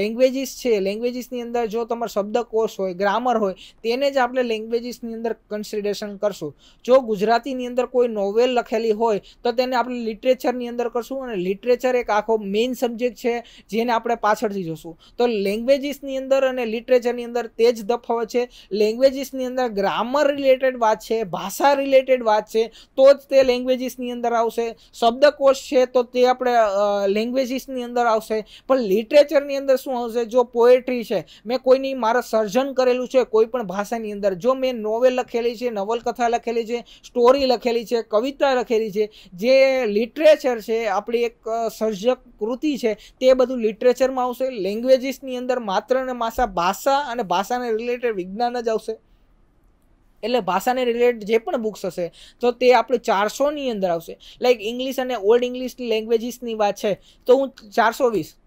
[SPEAKER 1] લેંગ્વેજીસ છે લેંગ્વેજીસ ની અંદર જો તમાર શબ્દકોશ હોય ગ્રામર હોય તેને જો આપણે લેંગ્વેજીસ ની અંદર કન્સિડરેશન કરશું જો ગુજરાતી ની અંદર કોઈ નોવેલ લખેલી હોય તો તેને આપણે લિટરચર ની અંદર કરશું અને લિટરચર એક આખો મેઈન સબ્જેક્ટ છે જેને આપણે પાછળથી જોશું તો લેંગ્વેજીસ ની અંદર અને લિટરચર ની અંદર તે જ ધફા છે લેંગ્વેજીસ ની અંદર ગ્રામર રિલેટેડ વાત છે ભાષા રિલેટેડ વાત છે તો તે લેંગ્વેજીસ ની અંદર આવશે શબ્દકોશ છે તો તે આપણે લેંગ્વેજીસ ની અંદર આવશે પણ લિટરચર ની અંદર શું આવશે જો પોએટ્રી છે મે કોઈની મારા સર્જન કરેલું છે કોઈ પણ ભાષા ની અંદર જો મે નોવેલ લખેલી છે નવલકથા લખેલી છે સ્ટોરી લખેલી છે કવિતા લખેલી છે જે લિટરેચર છે આપણી એક સર્જક કૃતિ છે તે બધું લિટરેચર માં આવશે લેંગ્વેજીસ ની અંદર માત્ર અને માત્ર ભાષા અને ભાષા ને રિલેટેડ વિજ્ઞાન જ આવશે એટલે ભાષા ને રિલેટ જે પણ બુક્સ હશે તો તે આપડે 400 ની અંદર આવશે લાઈક ઇંગ્લિશ અને ઓલ્ડ ઇંગ્લિશ ની લેંગ્વેજીસ ની વાત છે તો હું 420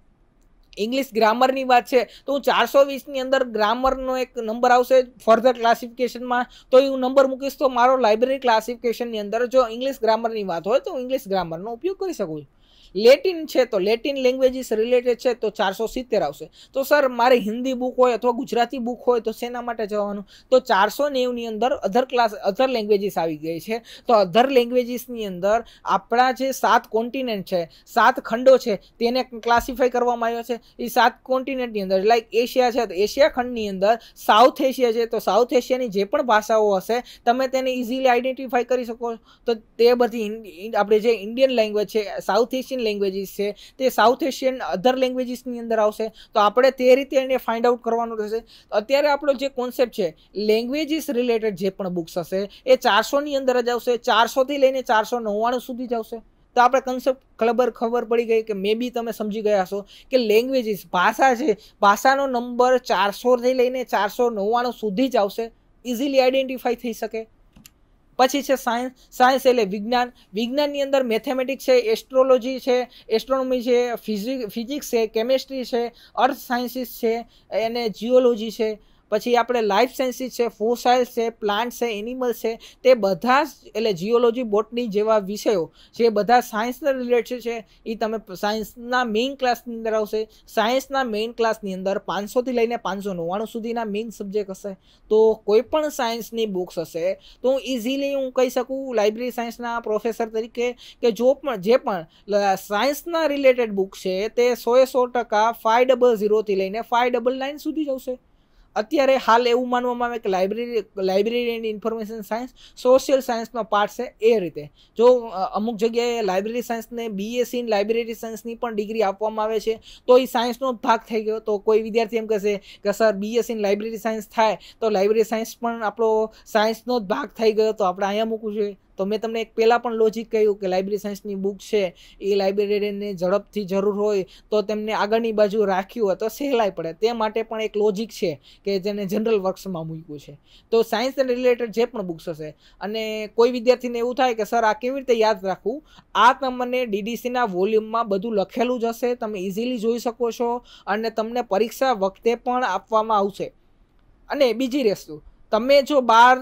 [SPEAKER 1] ઇંગ્લિશ ગ્રામરની વાત છે તો હું ચારસો વીસની અંદર ગ્રામરનો એક નંબર આવશે ફર્ધર ક્લાસિફિકેશનમાં તો હું નંબર મૂકીશ તો મારો લાઇબ્રેરી ક્લાસિફિકેશનની અંદર જો ઇંગ્લિશ ગ્રામરની વાત હોય તો હું ઇંગ્લિશ ગ્રામરનો ઉપયોગ કરી શકું છું લેટિન છે તો લેટિન લેંગ્વેજીસ રિલેટેડ છે તો 470 આવશે તો સર મારી હિન્દી બુક હોય અથવા ગુજરાતી બુક હોય તો સેના માટે જવાનું તો 490 ની અંદર અધર ક્લાસ અધર લેંગ્વેજીસ આવી ગઈ છે તો અધર લેંગ્વેજીસ ની અંદર આપણા જે સાત કોન્ટિનેન્ટ છે સાત ખંડો છે તેને ક્લાસિફાઈ કરવામાં આવ્યો છે એ સાત કોન્ટિનેન્ટ ની અંદર લાઈક એશિયા છે તો એશિયા ખંડ ની અંદર સાઉથ એશિયા છે તો સાઉથ એશિયા ની જે પણ ભાષાઓ હશે તમે તેને ઈઝીલી આઈડેન્ટિફાઈ કરી શકો તો તે બધી આપણે જે ઇન્ડિયન લેંગ્વેજ છે સાઉથ એશિયા લેંગ્વેજીસ છે તો સાઉથ એશિયન અધર લેંગ્વેજીસ ની અંદર આવશે તો આપણે તે રીતે એને ફાઇન્ડ આઉટ કરવાનું થશે અત્યારે આપણો જે કોન્સેપ્ટ છે લેંગ્વેજીસ રિલેટેડ જે પણ બુક્સ હશે એ 400 ની અંદર જ આવશે 400 થી લઈને 499 સુધી જ આવશે તો આપડે કોન્સેપ્ટ ખબર ખબર પડી ગઈ કે મેબી તમને સમજી ગયા હો કે લેંગ્વેજીસ ભાષા છે ભાષાનો નંબર 400 થી લઈને 499 સુધી જ આવશે ઈઝીલી આઈડેન્ટિફાય થઈ શકે પછી છે સાયન્સ સાયન્સ એટલે વિજ્ઞાન વિજ્ઞાનની અંદર મેથેમેટિક્સ છે એસ્ટ્રોલોજી છે એસ્ટ્રોનોમી છે ફિઝિક્સ છે કેમેસ્ટ્રી છે અર્થ સાયન્સીસ છે એને જીઓલોજી છે પછી આપણે લાઈફ સાયન્સીસ છે ફોસાઈલ છે પ્લાન્ટ છે એનિમલ છે તે બધા એટલે જીઓલોજી બોટની જેવા વિષયો છે બધા સાયન્સ ਨਾਲ રિલેટેડ છે ઈ તમે સાયન્સના મેઈન ક્લાસ ની અંદર આવશે સાયન્સના મેઈન ક્લાસ ની અંદર 500 થી લઈને 599 સુધીના મેઈન સબ્જેક્ટ હશે તો કોઈ પણ સાયન્સ ની બુક્સ હશે તો ઈઝીલી હું કહી શકું લાઈબ્રેરી સાયન્સના પ્રોફેસર તરીકે કે જો પણ જે પણ સાયન્સના રિલેટેડ બુક છે તે 100% 500 થી લઈને 599 સુધી જ આવશે અત્યારે હાલ એવું માનવામાં આવે કે library library and information science social સાયન્સનો પાર્ટ છે એ રીતે જો અમુક જગ્યાએ લાઇબ્રેરી સાયન્સને બીએસસી ઇન લાઇબ્રેરી સાયન્સની પણ ડિગ્રી આપવામાં આવે છે તો એ સાયન્સનો જ ભાગ થઈ ગયો તો કોઈ વિદ્યાર્થી એમ કહેશે કે sir BSc in library science થાય તો લાઇબ્રેરી સાયન્સ પણ આપણો સાયન્સનો જ ભાગ થઈ ગયો તો આપણે અહીંયા મૂકવું જોઈએ તો મેં તમને એક પહેલાં પણ લોજિક કહ્યું કે લાઇબ્રેરી સાયન્સની બુક છે એ લાઇબ્રેરીને ઝડપથી જરૂર હોય તો તેમને આગળની બાજુ રાખ્યું હોય તો સહેલાઈ પડે તે માટે પણ એક લોજિક છે કે જેને જનરલ વર્ક્સમાં મૂક્યું છે તો સાયન્સ અને રિલેટેડ જે પણ બુક્સ હશે અને કોઈ વિદ્યાર્થીને એવું થાય કે સર આ કેવી રીતે યાદ રાખવું આ તમને ડીડીસીના વોલ્યુમમાં બધું લખેલું જ હશે તમે ઇઝીલી જોઈ શકો છો અને તમને પરીક્ષા વખતે પણ આપવામાં આવશે અને બીજી વસ્તુ તમે જો બાર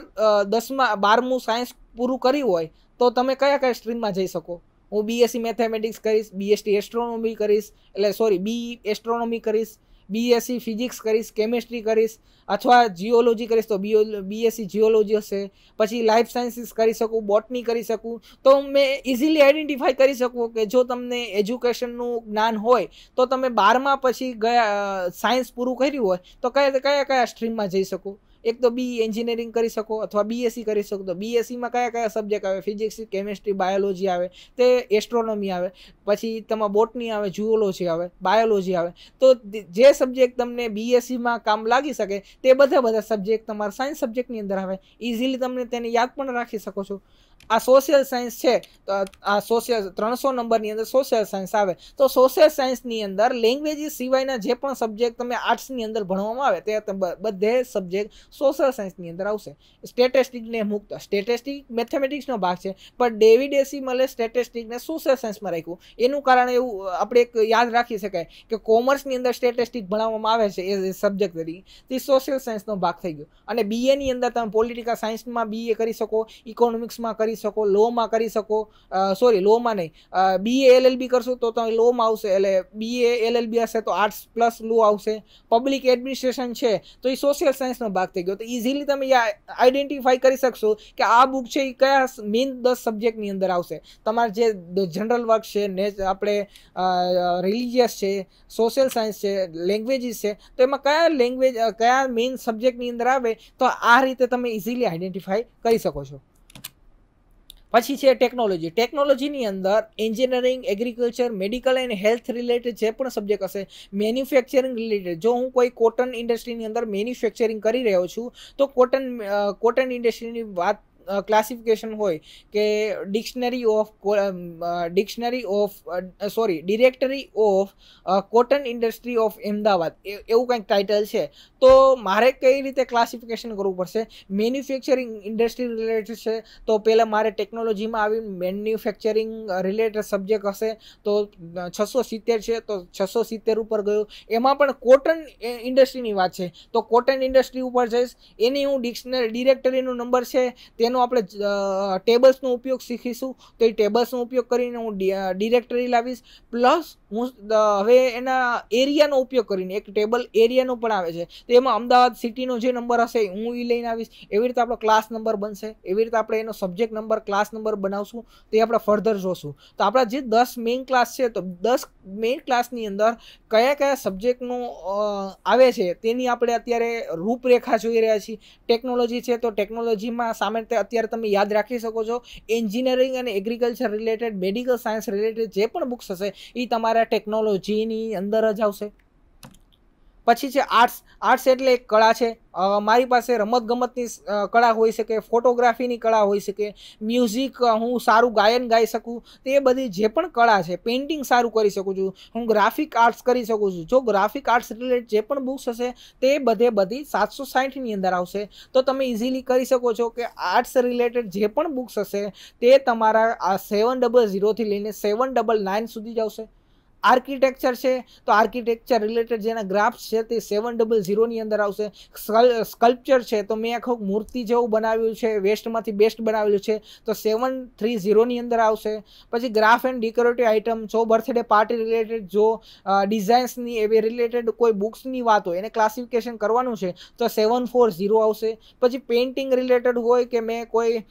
[SPEAKER 1] દસમા બારમું સાયન્સ પૂરું કરી હોય તો તમે કયા કયા સ્ટ્રીમમાં જઈ શકો હું बीएससी મેથેમેટિક્સ કરીશ બીએસટી એસ્ટ્રોનોમી કરીશ એટલે સોરી બી એસ્ટ્રોનોમી કરીશ बीएससी ફિઝિક્સ કરીશ કેમેસ્ટ્રી કરીશ અથવા જીઓલોજી કરીશ તો બીઓ બીએસસી જીઓલોજી હશે પછી લાઈફ સાયન્સીસ કરી શકું બોટની કરી શકું તો મે ઈઝીલી આઈડેન્ટિફાઈ કરી શકું કે જો તમને এড્યુકેશનનું જ્ઞાન હોય તો તમે 12 માં પછી ગયા સાયન્સ પૂરું કર્યું હોય તો કયા કયા કયા સ્ટ્રીમમાં જઈ શકું એક તો બી એન્જિનિયરિંગ e કરી શકો અથવા બીએસસી e કરી શકો તો બીએસસીમાં e કયા કયા સબ્જેક્ટ આવે ફિઝિક્સ કેમેસ્ટ્રી બાયોલોજી આવે તે એસ્ટ્રોનોમી આવે પછી તમારા બોટની આવે જુઓલોજી આવે બાયોલોજી આવે તો જે સબ્જેક્ટ તમને બીએસસીમાં કામ લાગી શકે તે બધા બધા સબ્જેક્ટ તમારા સાયન્સ સબ્જેક્ટની અંદર આવે ઇઝીલી તમને તેને યાદ પણ રાખી શકો છો આ સોશિયલ સાયન્સ છે તો આ સોશિયલ ત્રણસો નંબરની અંદર સોશિયલ સાયન્સ આવે તો સોશિયલ સાયન્સની અંદર લેંગ્વેજીસ સિવાયના જે પણ સબ્જેક્ટ તમે આર્ટ્સની અંદર ભણવામાં આવે તે બધે સબ્જેક્ટ સોશિયલ સાયન્સની અંદર આવશે સ્ટેટિસ્ટિક ને મુક્ત સ્ટેટિસ્ટિક મેથેમેટિક્સ નો ભાગ છે પણ ડેવિડ ડેસિમલે સ્ટેટિસ્ટિક ને સોશિયલ સાયન્સ માં રાખ્યું એનું કારણ એવું આપણે એક યાદ રાખી શકે કે કોમર્સ ની અંદર સ્ટેટિસ્ટિક ભણાવવામાં આવે છે એ સબ્જેક્ટ તરીકે તે સોશિયલ સાયન્સ નો ભાગ થઈ ગયો અને બીએ ની અંદર તમે પોલિટિકલ સાયન્સ માં બીએ કરી શકો ઇકોનોમિક્સ માં કરી શકો લો માં કરી શકો સોરી લો માં નહીં બીએ એલएलबी કરશું તો તમે લો માં આવશે એટલે બીએ એલएलबी હશે તો આર્ટ્સ પ્લસ લો આવશે પબ્લિક એડમિનિસ્ટ્રેશન છે તો એ સોશિયલ સાયન્સ નો ભાગ ગયો તો ઇઝીલી તમે આઈડેન્ટિફાઈ કરી શકશો કે આ બુક છે એ કયા મેઇન દસ સબ્જેક્ટની અંદર આવશે તમારે જે જનરલ વર્ક છે ને આપણે રિલિજિયસ છે સોશિયલ સાયન્સ છે લેંગ્વેજીસ છે તો એમાં કયા લેંગ્વેજ કયા મેઇન સબ્જેક્ટની અંદર આવે તો આ રીતે તમે ઇઝીલી આઈડેન્ટિફાઈ કરી શકો છો વચ્ચે ટેકનોલોજી ટેકનોલોજી ની અંદર engineering agriculture medical and health related જે પણ સબ્જેક્ટ હશે મેન્યુફેક્ચરિંગ રિલેટેડ જો હું કોઈ કોટન ઇન્ડસ્ટ્રી ની અંદર મેન્યુફેક્ચરિંગ કરી રહ્યો છું તો કોટન કોટન ઇન્ડસ્ટ્રી ની વાત классиफिकेशन હોય કે dictionary of dictionary of sorry directory of cotton industry of Ahmedabad એવું કઈક ટાઇટલ છે તો મારે કઈ રીતે ક્લાસિફિકેશન કરવું પડશે મેન્યુફેક્ચરિંગ ઇન્ડસ્ટ્રી રિલેટેડ છે તો પહેલા મારે ટેકનોલોજીમાં આવી મેન્યુફેક્ચરિંગ રિલેટેડ સબ્જેક્ટ હશે તો 670 છે તો 670 ઉપર ગયો એમાં પણ કોટન ઇન્ડસ્ટ્રી ની વાત છે તો કોટન ઇન્ડસ્ટ્રી ઉપર છે એની હું ડિક્શનરી ડિરેક્ટરી નો નંબર છે નો આપણે ટેબલ્સનો ઉપયોગ શીખીશું તો એ ટેબલ્સનો ઉપયોગ કરીને હું ડિરેક્ટરી લાવીશ પ્લસ હું હવે એના એરિયાનો ઉપયોગ કરીને એક ટેબલ એરિયાનો પણ આવે છે તેમાં અમદાવાદ સિટીનો જે નંબર હશે હું એ લઈ આવીશ આવી રીતે આપણો ક્લાસ નંબર બનશે આવી રીતે આપણે એનો સબ્જેક્ટ નંબર ક્લાસ નંબર બનાવશું તો એ આપણે ફર્ધર જોશું તો આપળા જે 10 મેઈન ક્લાસ છે તો 10 મેઈન ક્લાસની અંદર કયા કયા સબ્જેક્ટનો આવે છે તેની આપણે અત્યારે રૂપરેખા જોઈ રહ્યા છીએ ટેકનોલોજી છે તો ટેકનોલોજીમાં સામેત ત્યાર તમે યાદ રાખી શકો છો એન્જિનિયરિંગ અને agriculture related medical science related જે પણ બુક્સ હશે ઈ તમારા ટેકનોલોજી ની અંદર જ આવશે પછી છે આર્ટ્સ આર્ટ્સ એટલે કળા છે અ મારી પાસે રમત ગમતની કળા હોય શકે ફોટોગ્રાફી ની કળા હોય શકે મ્યુઝિક હું સારું ગાયન ગાઈ શકું તે બધી જે પણ કળા છે પેઇન્ટિંગ સારું કરી શકું છું હું ગ્રાફિક આર્ટ્સ કરી શકું છું જો ગ્રાફિક આર્ટ્સ રિલેટેડ જે પણ બુક્સ હશે તે બધે બધી 760 ની અંદર આવશે તો તમે ઈઝીલી કરી શકો છો કે આર્ટ્સ રિલેટેડ જે પણ બુક્સ હશે તે તમારા 700 થી લઈને 799 સુધી જ આવશે આર્કિટેક્ચર છે તો આર્કિટેક્ચર રિલેટેડ જેના ગ્રાફ છે તે 700 ની અંદર આવશે સ્કલ્પચર છે તો મેં આ કો મૂર્તિ જેવું બનાવ્યું છે વેસ્ટમાંથી બેસ્ટ બનાવેલું છે તો 730 ની અંદર આવશે પછી craft and decorative item so birthday party related જો ડિઝાઈન્સ ની એવે રિલેટેડ કોઈ બુક્સ ની વાત હોય એને ક્લાસિફિકેશન કરવાનું છે તો 740 આવશે પછી પેઇન્ટિંગ રિલેટેડ હોય કે મે કોઈ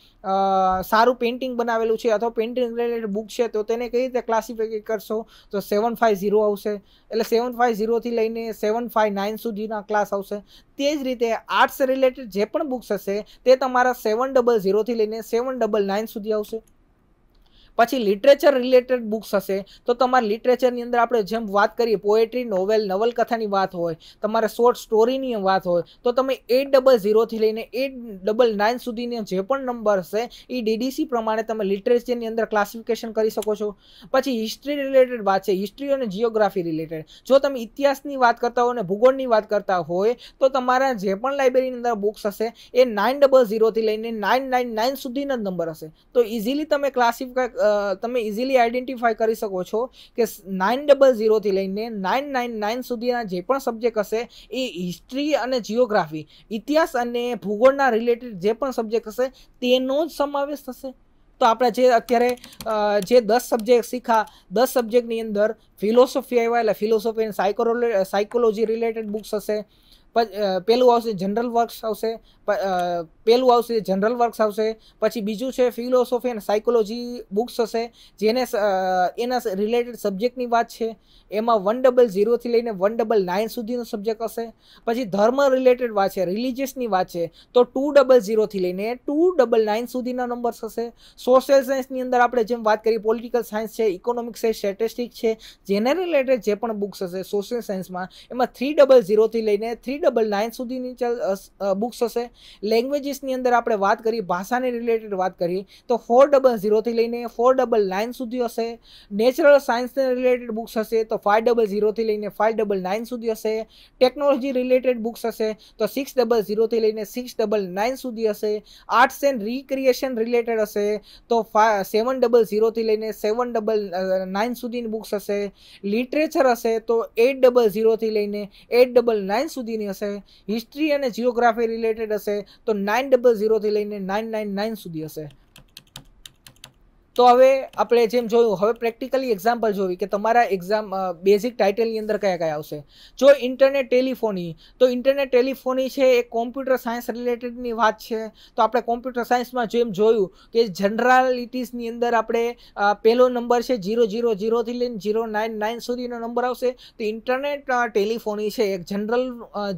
[SPEAKER 1] સારું પેઇન્ટિંગ બનાવેલું છે અથવા પેઇન્ટિંગ રિલેટેડ બુક છે તો તેને કઈ રીતે ક્લાસિફાઈ કરશો તો સેવન ફાઇવ ઝીરો આવશે એટલે સેવન ફાઇવ ઝીરોથી લઈને સેવન ફાઇવ નાઇન સુધીના ક્લાસ આવશે તે જ રીતે આર્ટ્સ રિલેટેડ જે પણ બુક્સ હશે તે તમારા સેવન ડબલ ઝીરોથી લઈને સેવન ડબલ નાઇન સુધી આવશે પછી લિટરેચર રિલેટેડ બુક્સ હશે તો તમારે લિટરેચરની અંદર આપણે જેમ વાત કરીએ પોએટ્રી નોવેલ નવલકથાની વાત હોય તમારે શોર્ટ સ્ટોરીની વાત હોય તો તમે એટ ડબલ ઝીરોથી લઈને એટ ડબલ નાઇન સુધીનો જે પણ નંબર હશે એ ડીડીસી પ્રમાણે તમે લિટરેચરની અંદર ક્લાસિફિકેશન કરી શકો છો પછી હિસ્ટ્રી રિલેટેડ વાત છે હિસ્ટ્રી અને જિયોગ્રાફી રિલેટેડ જો તમે ઇતિહાસની વાત કરતા હોય અને ભૂગોળની વાત કરતા હોય તો તમારા જે પણ લાઇબ્રેરીની અંદર બુક્સ હશે એ નાઇન ડબલ ઝીરોથી લઈને નાઇન નાઇન નાઇન સુધીના નંબર હશે તો ઇઝીલી તમે ક્લાસિફાય તમે ઇઝીલી આઈડેન્ટિફાય કરી શકો છો કે નાઇન ડબલ ઝીરોથી લઈને નાઇન નાઇન નાઇન સુધીના જે પણ સબ્જેક્ટ હશે એ હિસ્ટ્રી અને જિયોગ્રાફી ઇતિહાસ અને ભૂગોળના રિલેટેડ જે પણ સબ્જેક્ટ હશે તેનો જ સમાવેશ થશે તો આપણે જે અત્યારે જે દસ સબ્જેક્ટ શીખા દસ સબ્જેક્ટની અંદર ફિલોસોફી આવ્યા એટલે ફિલોસોફી સાયકોલો સાયકોલોજી રિલેટેડ બુક્સ હશે પહેલું આવશે જનરલ વર્ક્સ આવશે પહેલું આવશે જનરલ વર્ક્સ આવશે પછી બીજું છે ફિલોસોફી એન્ડ સાયકોલોજી બુક્સ હશે જે ને એના રિલેટેડ સબ્જેક્ટ ની વાત છે એમાં 100 થી લઈને 199 સુધીનો સબ્જેક્ટ હશે પછી ધર્મ રિલેટેડ વાત છે રિલીજીયસ ની વાત છે તો 200 થી લઈને 299 સુધીના નંબર્સ હશે સોશિયલ સાયન્સ ની અંદર આપણે જે વાત કરી પોલિટિકલ સાયન્સ છે ઇકોનોમિક્સ છે સ્ટેટિસ્ટિક છે જે ને રિલેટેડ જે પણ બુક્સ હશે સોશિયલ સાયન્સ માં એમાં 300 થી લઈને 3 99 સુધી ની બુક્સ હશે લેંગ્વેજીસ ની અંદર આપણે વાત કરી ભાષા ની રિલેટેડ વાત કરી તો 4000 થી લઈને 499 સુધી હશે નેચરલ સાયન્સ ને રિલેટેડ બુક્સ હશે તો 5000 થી લઈને 599 સુધી હશે ટેકનોલોજી રિલેટેડ બુક્સ હશે તો 6000 થી લઈને 699 સુધી હશે આર્ટસ એન્ડ રીક્રિએશન રિલેટેડ હશે તો 7000 થી લઈને 799 સુધી બુક્સ હશે લિટરેચર હશે તો 8000 થી લઈને 899 સુધી છે હિસ્ટ્રી અને જીયોગ્રાફી રિલેટેડ હશે તો 900 થી લઈને 999 સુધી હશે તો હવે આપણે જેમ જોયું હવે પ્રેક્ટિકલી એક્ઝામપલ જોયું કે તમારું એક્ઝામ બેઝિક ટાઇટલ ની અંદર કયા કયા આવશે જો ઇન્ટરનેટ ટેલિફોની તો ઇન્ટરનેટ ટેલિફોની છે એ કમ્પ્યુટર સાયન્સ રિલેટેડ ની વાત છે તો આપણે કમ્પ્યુટર સાયન્સ માં જેમ જોયું કે જનરલિટીઝ ની અંદર આપણે પહેલો નંબર છે 000 થી લઈને 099 સુધીનો નંબર આવશે તો ઇન્ટરનેટ ટેલિફોની છે એક જનરલ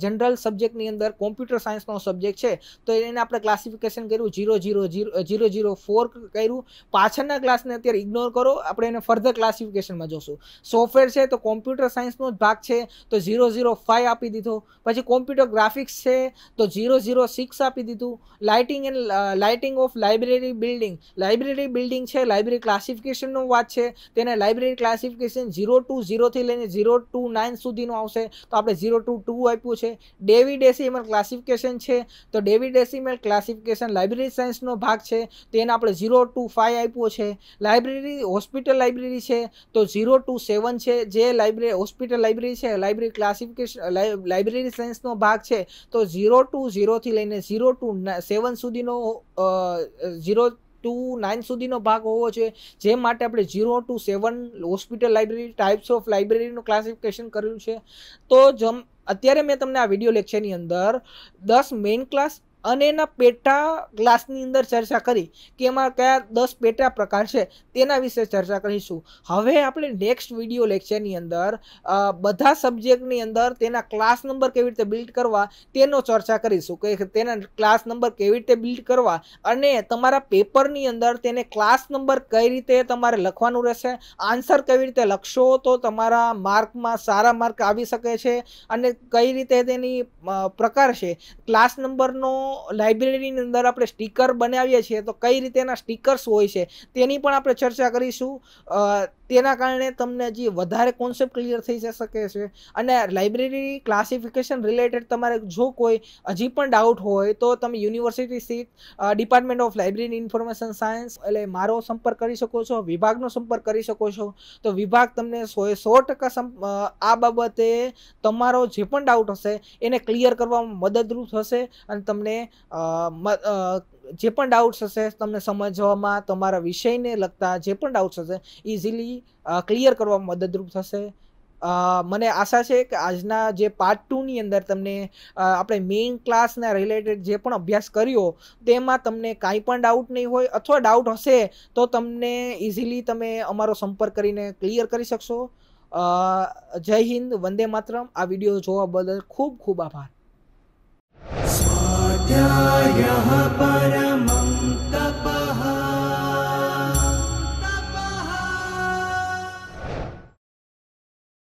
[SPEAKER 1] જનરલ સબ્જેક્ટ ની અંદર કમ્પ્યુટર સાયન્સ નો સબ્જેક્ટ છે તો એને આપણે ક્લાસિફિકેશન કર્યું 000004 કર્યું પા ના ક્લાસને અત્યારે ઇગ્નોર કરો આપણે એને ફર્ધર ક્લાસિફિકેશન માં જોશું સોફ્ટવેર છે તો કમ્પ્યુટર સાયન્સનો ભાગ છે તો 005 આપી દીધો પછી કમ્પ્યુટર ગ્રાફિક્સ છે તો 006 આપી દીધું lighting and lighting of library building library building છે લાઇબ્રેરી ક્લાસિફિકેશન નો વાત છે તેને લાઇબ્રેરી ક્લાસિફિકેશન 020 થી લઈને 029 સુધીનો આવશે તો આપણે 022 આપ્યો છે ડેવિડ ડેસિમલ ક્લાસિફિકેશન છે તો ડેવિડ ડેસિમલ ક્લાસિફિકેશન લાઇબ્રેરી સાયન્સનો ભાગ છે તેને આપણે 025 આપ્યો છે લાઈબ્રેરી હોસ્પિટલ લાઈબ્રેરી છે તો 027 છે જે લાઈબ્રેરી હોસ્પિટલ લાઈબ્રેરી છે લાઈબ્રેરી ક્લાસિફિકેશન લાઈબ્રેરી સાયન્સનો ભાગ છે તો 020 થી લઈને 027 સુધીનો 029 સુધીનો ભાગ હોવો છે જે માટે આપણે 027 હોસ્પિટલ લાઈબ્રેરી टाइप्स ઓફ લાઈબ્રેરીનો ક્લાસિફિકેશન કરેલ છે તો જમ અત્યારે મેં તમને આ વિડિયો લેક્ચરની અંદર 10 મેઈન ક્લાસ અને એના પેટા ગ્લાસની અંદર ચર્ચા કરી કે એમાં કયા દસ પેટા પ્રકાર છે તેના વિશે ચર્ચા કરીશું હવે આપણે નેક્સ્ટ વિડીયો લેક્ચરની અંદર બધા સબ્જેક્ટની અંદર તેના ક્લાસ નંબર કેવી રીતે બિલ્ડ કરવા તેનો ચર્ચા કરીશું કે તેના ક્લાસ નંબર કેવી રીતે બિલ્ડ કરવા અને તમારા પેપરની અંદર તેને ક્લાસ નંબર કઈ રીતે તમારે લખવાનું રહેશે આન્સર કેવી રીતે લખશો તો તમારા માર્કમાં સારા માર્ક આવી શકે છે અને કઈ રીતે તેની પ્રકાર છે ક્લાસ નંબરનો લાઇબ્રેરીની અંદર આપણે સ્ટીકર બનાવીએ છીએ તો કઈ રીતે એના સ્ટીકર્સ હોય છે તેની પણ આપણે ચર્ચા કરીશું તેના કારણે તમને હજી વધારે કોન્સેપ્ટ ક્લિયર થઈ જઈ શકે છે અને લાઇબ્રેરી ક્લાસિફિકેશન રિલેટેડ તમારે જો કોઈ હજી પણ ડાઉટ હોય તો તમે university seat department of library information science એટલે મારો સંપર્ક કરી શકો છો વિભાગનો સંપર્ક કરી શકો છો તો વિભાગ તમને સો સો ટકા આ બાબતે તમારો જે પણ ડાઉટ હશે એને ક્લિયર કરવામાં મદદરૂપ થશે અને તમને અ મ જે પણ ડાઉટ્સ હશે તમને સમજવામાં તમારા વિષયને લગતા જે પણ ડાઉટ્સ હશે ઈઝીલી ક્લિયર કરવામાં મદદરૂપ થશે મને આશા છે કે આજના જે પાર્ટ 2 ની અંદર તમને આપણે મેઈન ક્લાસ ના રિલેટેડ જે પણ અભ્યાસ કર્યો તેમાં તમને કંઈ પણ ડાઉટ ન હોય અથવા ડાઉટ હશે તો તમને ઈઝીલી તમે અમારો સંપર્ક કરીને ક્લિયર કરી શકશો જય હિન્દ વંદે માતરમ આ વિડિયો જોવા બદલ ખૂબ ખૂબ આભાર अध्यायः परमा